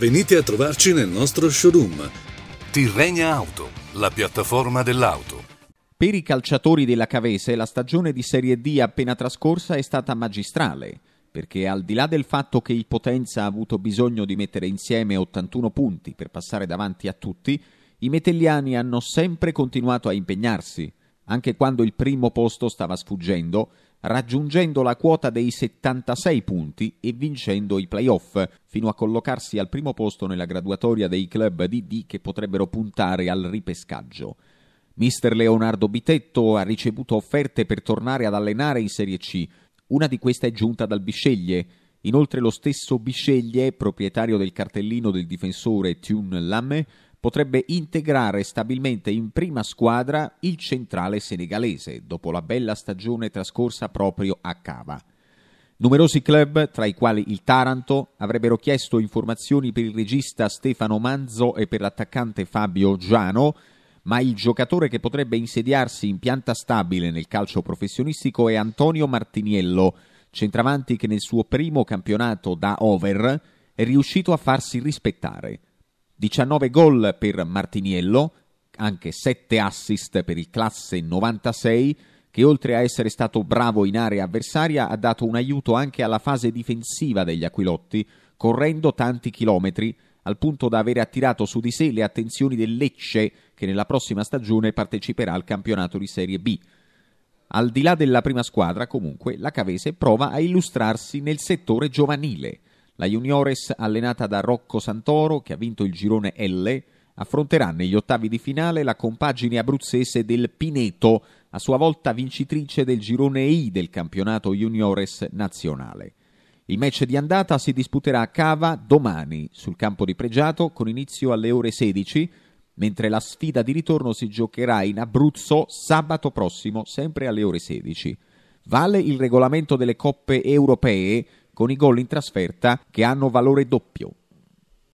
Venite a trovarci nel nostro showroom. Tirrenia Auto, la piattaforma dell'auto. Per i calciatori della Cavese la stagione di Serie D appena trascorsa è stata magistrale perché al di là del fatto che il Potenza ha avuto bisogno di mettere insieme 81 punti per passare davanti a tutti, i metelliani hanno sempre continuato a impegnarsi anche quando il primo posto stava sfuggendo, raggiungendo la quota dei 76 punti e vincendo i playoff, fino a collocarsi al primo posto nella graduatoria dei club DD che potrebbero puntare al ripescaggio. Mister Leonardo Bitetto ha ricevuto offerte per tornare ad allenare in Serie C. Una di queste è giunta dal Bisceglie. Inoltre lo stesso Bisceglie, proprietario del cartellino del difensore Tune Lamme, potrebbe integrare stabilmente in prima squadra il centrale senegalese, dopo la bella stagione trascorsa proprio a Cava. Numerosi club, tra i quali il Taranto, avrebbero chiesto informazioni per il regista Stefano Manzo e per l'attaccante Fabio Giano, ma il giocatore che potrebbe insediarsi in pianta stabile nel calcio professionistico è Antonio Martiniello, centravanti che nel suo primo campionato da over è riuscito a farsi rispettare. 19 gol per Martiniello, anche 7 assist per il classe 96 che oltre a essere stato bravo in area avversaria ha dato un aiuto anche alla fase difensiva degli Aquilotti, correndo tanti chilometri, al punto da avere attirato su di sé le attenzioni del Lecce, che nella prossima stagione parteciperà al campionato di Serie B. Al di là della prima squadra, comunque, la Cavese prova a illustrarsi nel settore giovanile. La Juniores, allenata da Rocco Santoro, che ha vinto il girone L, affronterà negli ottavi di finale la compagine abruzzese del Pineto, a sua volta vincitrice del girone I del campionato Juniores nazionale. Il match di andata si disputerà a Cava domani sul campo di Pregiato con inizio alle ore 16, mentre la sfida di ritorno si giocherà in Abruzzo sabato prossimo sempre alle ore 16. Vale il regolamento delle coppe europee con i gol in trasferta che hanno valore doppio.